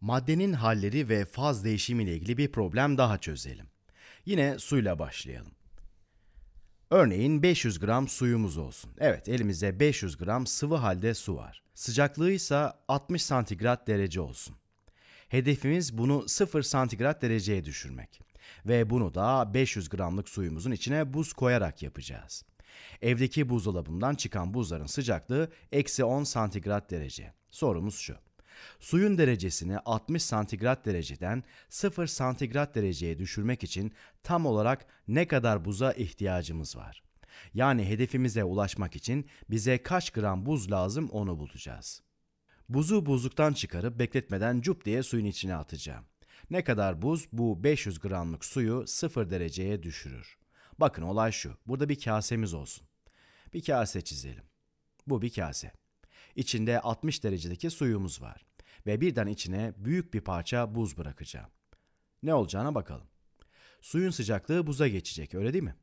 maddenin halleri ve faz değişimi ile ilgili bir problem daha çözelim. Yine suyla başlayalım. Örneğin 500 gram suyumuz olsun. Evet elimizde 500 gram sıvı halde su var. Sıcaklığı ise 60 santigrat derece olsun. Hedefimiz bunu 0 santigrat dereceye düşürmek. Ve bunu da 500 gramlık suyumuzun içine buz koyarak yapacağız. Evdeki buzdolabından çıkan buzların sıcaklığı eksi 10 santigrat derece. Sorumuz şu. Suyun derecesini 60 santigrat dereceden 0 santigrat dereceye düşürmek için tam olarak ne kadar buza ihtiyacımız var? Yani hedefimize ulaşmak için bize kaç gram buz lazım onu bulacağız. Buzu buzluktan çıkarıp bekletmeden cup diye suyun içine atacağım. Ne kadar buz bu 500 gramlık suyu 0 dereceye düşürür. Bakın olay şu. Burada bir kasemiz olsun. Bir kase çizelim. Bu bir kase. İçinde 60 derecedeki suyumuz var ve birden içine büyük bir parça buz bırakacağım. Ne olacağına bakalım. Suyun sıcaklığı buza geçecek öyle değil mi?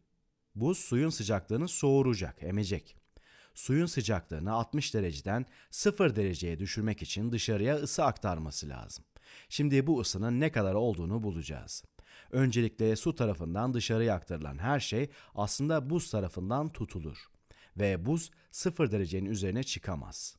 Buz suyun sıcaklığını soğuracak, emecek. Suyun sıcaklığını 60 dereceden 0 dereceye düşürmek için dışarıya ısı aktarması lazım. Şimdi bu ısının ne kadar olduğunu bulacağız. Öncelikle su tarafından dışarıya aktarılan her şey aslında buz tarafından tutulur ve buz 0 derecenin üzerine çıkamaz.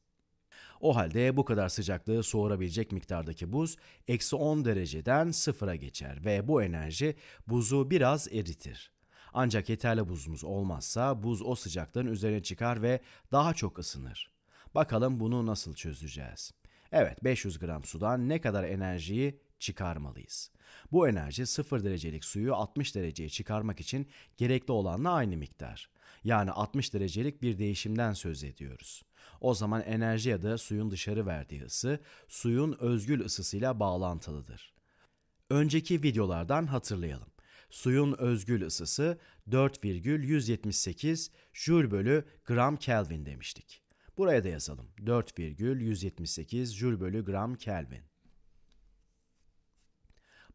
O halde bu kadar sıcaklığı soğurabilecek miktardaki buz eksi 10 dereceden sıfıra geçer ve bu enerji buzu biraz eritir. Ancak yeterli buzumuz olmazsa buz o sıcaklığın üzerine çıkar ve daha çok ısınır. Bakalım bunu nasıl çözeceğiz? Evet 500 gram sudan ne kadar enerjiyi çıkarmalıyız? Bu enerji 0 derecelik suyu 60 dereceye çıkarmak için gerekli olanla aynı miktar. Yani 60 derecelik bir değişimden söz ediyoruz. O zaman enerji ya da suyun dışarı verdiği ısı suyun özgül ısısıyla bağlantılıdır. Önceki videolardan hatırlayalım. Suyun özgül ısısı 4,178 jül bölü gram Kelvin demiştik. Buraya da yazalım. 4,178 jül bölü gram Kelvin.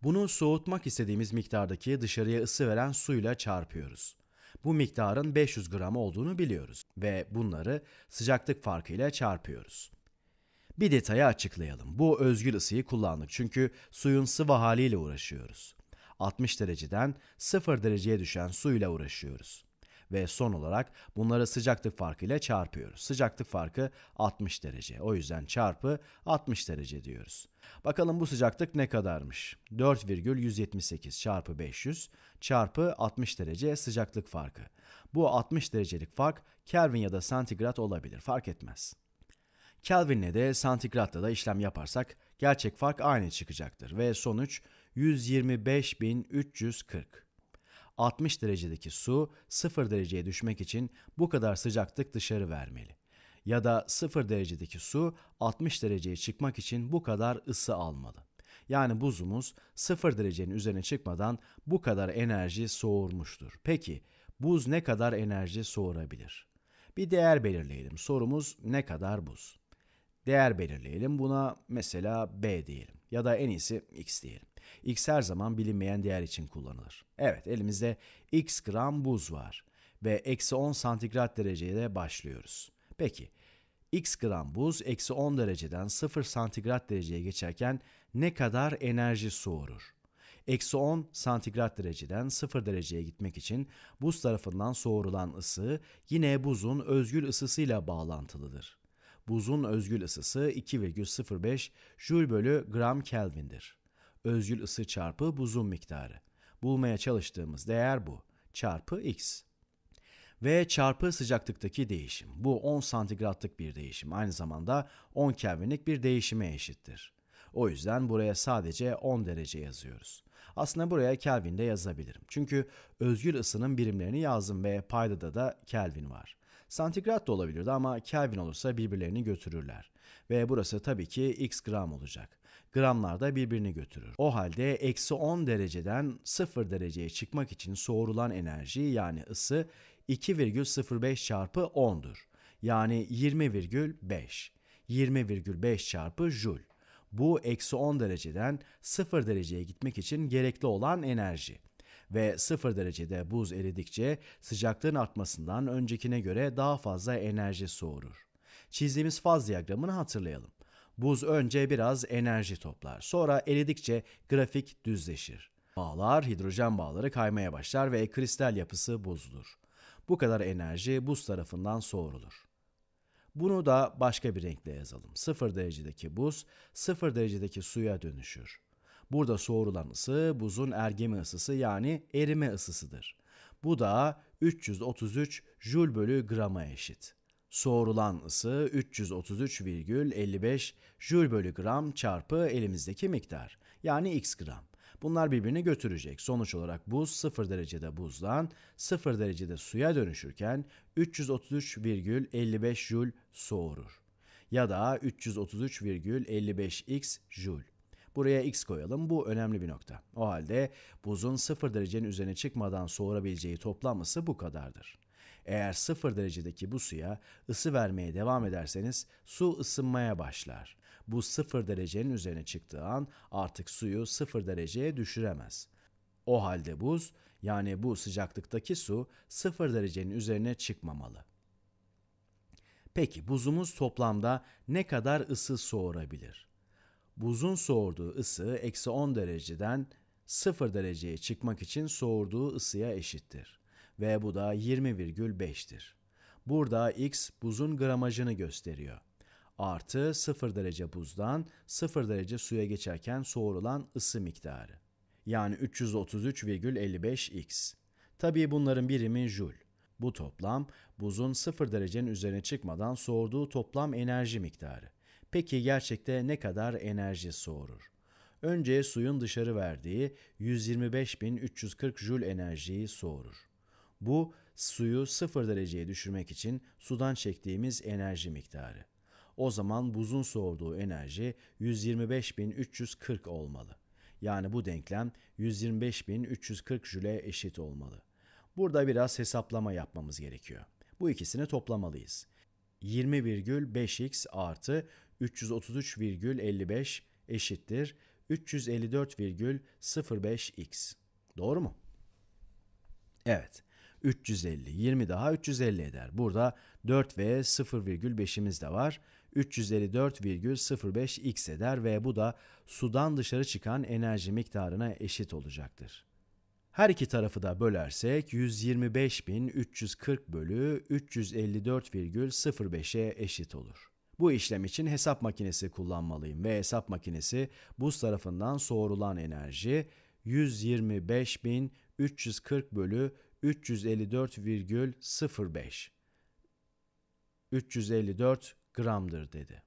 Bunu soğutmak istediğimiz miktardaki dışarıya ısı veren suyla çarpıyoruz bu miktarın 500 gram olduğunu biliyoruz ve bunları sıcaklık farkıyla çarpıyoruz. Bir detayı açıklayalım. Bu özgül ısıyı kullandık çünkü suyun sıvı haliyle uğraşıyoruz. 60 dereceden 0 dereceye düşen suyla uğraşıyoruz ve son olarak bunları sıcaklık farkı ile çarpıyoruz. Sıcaklık farkı 60 derece. O yüzden çarpı 60 derece diyoruz. Bakalım bu sıcaklık ne kadarmış? 4,178 çarpı 500 çarpı 60 derece sıcaklık farkı. Bu 60 derecelik fark Kelvin ya da santigrat olabilir fark etmez. Kelvin'le de santigratla da işlem yaparsak gerçek fark aynı çıkacaktır ve sonuç 125.340. 60 derecedeki su 0 dereceye düşmek için bu kadar sıcaklık dışarı vermeli. Ya da 0 derecedeki su 60 dereceye çıkmak için bu kadar ısı almalı. Yani buzumuz 0 derecenin üzerine çıkmadan bu kadar enerji soğurmuştur. Peki buz ne kadar enerji soğurabilir? Bir değer belirleyelim. Sorumuz ne kadar buz? Değer belirleyelim. Buna mesela B diyelim ya da en iyisi X diyelim. X her zaman bilinmeyen değer için kullanılır. Evet elimizde X gram buz var ve eksi 10 santigrat dereceye de başlıyoruz. Peki X gram buz eksi 10 dereceden 0 santigrat dereceye geçerken ne kadar enerji soğurur? Eksi 10 santigrat dereceden 0 dereceye gitmek için buz tarafından soğurulan ısı yine buzun özgül ısısıyla bağlantılıdır. Buzun özgül ısısı 2,05 Joule bölü gram Kelvin'dir özgül ısı çarpı buzun miktarı. Bulmaya çalıştığımız değer bu. Çarpı x. Ve çarpı sıcaklıktaki değişim. Bu 10 santigratlık bir değişim. Aynı zamanda 10 Kelvinlik bir değişime eşittir. O yüzden buraya sadece 10 derece yazıyoruz. Aslında buraya Kelvin de yazabilirim. Çünkü özgül ısının birimlerini yazdım ve paydada da Kelvin var. Santigrat da olabilirdi ama Kelvin olursa birbirlerini götürürler. Ve burası tabii ki x gram olacak gramlarda birbirini götürür. O halde eksi 10 dereceden 0 dereceye çıkmak için soğurulan enerji yani ısı 2,05 çarpı 10'dur. Yani 20,5. 20,5 çarpı jül. Bu eksi 10 dereceden 0 dereceye gitmek için gerekli olan enerji ve 0 derecede buz eridikçe sıcaklığın artmasından öncekine göre daha fazla enerji soğurur. Çizdiğimiz faz diyagramını hatırlayalım. Buz önce biraz enerji toplar. Sonra eridikçe grafik düzleşir. Bağlar, hidrojen bağları kaymaya başlar ve kristal yapısı bozulur. Bu kadar enerji buz tarafından soğurulur. Bunu da başka bir renkle yazalım. 0 derecedeki buz 0 derecedeki suya dönüşür. Burada soğurulan ısı buzun ergeme ısısı yani erime ısısıdır. Bu da 333 jül bölü grama eşit. Soğurulan ısı 333,55 jül bölü gram çarpı elimizdeki miktar yani x gram. Bunlar birbirini götürecek. Sonuç olarak buz 0 derecede buzdan 0 derecede suya dönüşürken 333,55 jül soğurur. Ya da 333,55x jül. Buraya x koyalım. Bu önemli bir nokta. O halde buzun 0 derecenin üzerine çıkmadan soğurabileceği toplam ısı bu kadardır. Eğer sıfır derecedeki bu suya ısı vermeye devam ederseniz su ısınmaya başlar. Bu sıfır derecenin üzerine çıktığı an artık suyu sıfır dereceye düşüremez. O halde buz yani bu sıcaklıktaki su sıfır derecenin üzerine çıkmamalı. Peki buzumuz toplamda ne kadar ısı soğurabilir? Buzun soğurduğu ısı eksi 10 dereceden 0 dereceye çıkmak için soğurduğu ısıya eşittir ve bu da 20,5'tir. Burada x buzun gramajını gösteriyor. Artı 0 derece buzdan 0 derece suya geçerken soğurulan ısı miktarı. Yani 333,55x. Tabii bunların birimi jül. Bu toplam buzun 0 derecenin üzerine çıkmadan soğurduğu toplam enerji miktarı. Peki gerçekte ne kadar enerji soğurur? Önce suyun dışarı verdiği 125.340 jül enerjiyi soğurur. Bu suyu sıfır dereceye düşürmek için sudan çektiğimiz enerji miktarı. O zaman buzun soğuduğu enerji 125.340 olmalı. Yani bu denklem 125.340 jüle eşit olmalı. Burada biraz hesaplama yapmamız gerekiyor. Bu ikisini toplamalıyız. 20,5x artı 333,55 eşittir 354,05x. Doğru mu? Evet. 350. 20 daha 350 eder. Burada 4 ve 0,5'imiz de var. 354,05 x eder ve bu da sudan dışarı çıkan enerji miktarına eşit olacaktır. Her iki tarafı da bölersek 125.340 bölü 354,05'e eşit olur. Bu işlem için hesap makinesi kullanmalıyım ve hesap makinesi buz tarafından soğurulan enerji 125.340 bölü 354,05 354 gramdır dedi.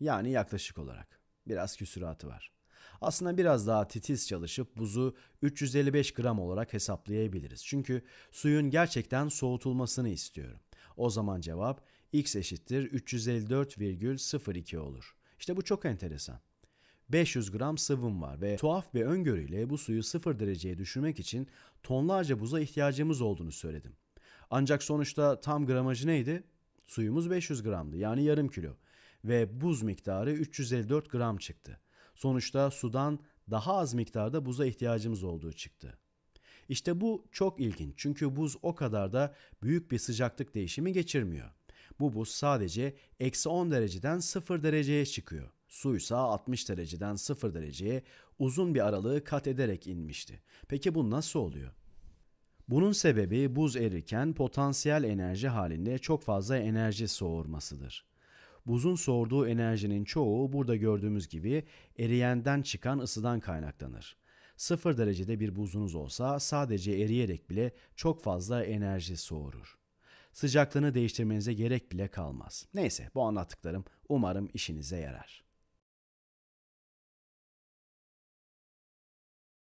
Yani yaklaşık olarak. Biraz küsuratı var. Aslında biraz daha titiz çalışıp buzu 355 gram olarak hesaplayabiliriz. Çünkü suyun gerçekten soğutulmasını istiyorum. O zaman cevap x eşittir 354,02 olur. İşte bu çok enteresan. 500 gram sıvım var ve tuhaf bir öngörüyle bu suyu 0 dereceye düşürmek için tonlarca buza ihtiyacımız olduğunu söyledim. Ancak sonuçta tam gramajı neydi? Suyumuz 500 gramdı yani yarım kilo ve buz miktarı 354 gram çıktı. Sonuçta sudan daha az miktarda buza ihtiyacımız olduğu çıktı. İşte bu çok ilginç çünkü buz o kadar da büyük bir sıcaklık değişimi geçirmiyor. Bu buz sadece eksi 10 dereceden 0 dereceye çıkıyor. Suysa 60 dereceden 0 dereceye uzun bir aralığı kat ederek inmişti. Peki bu nasıl oluyor? Bunun sebebi buz erirken potansiyel enerji halinde çok fazla enerji soğurmasıdır. Buzun soğurduğu enerjinin çoğu burada gördüğümüz gibi eriyenden çıkan ısıdan kaynaklanır. 0 derecede bir buzunuz olsa sadece eriyerek bile çok fazla enerji soğurur. Sıcaklığını değiştirmenize gerek bile kalmaz. Neyse bu anlattıklarım umarım işinize yarar.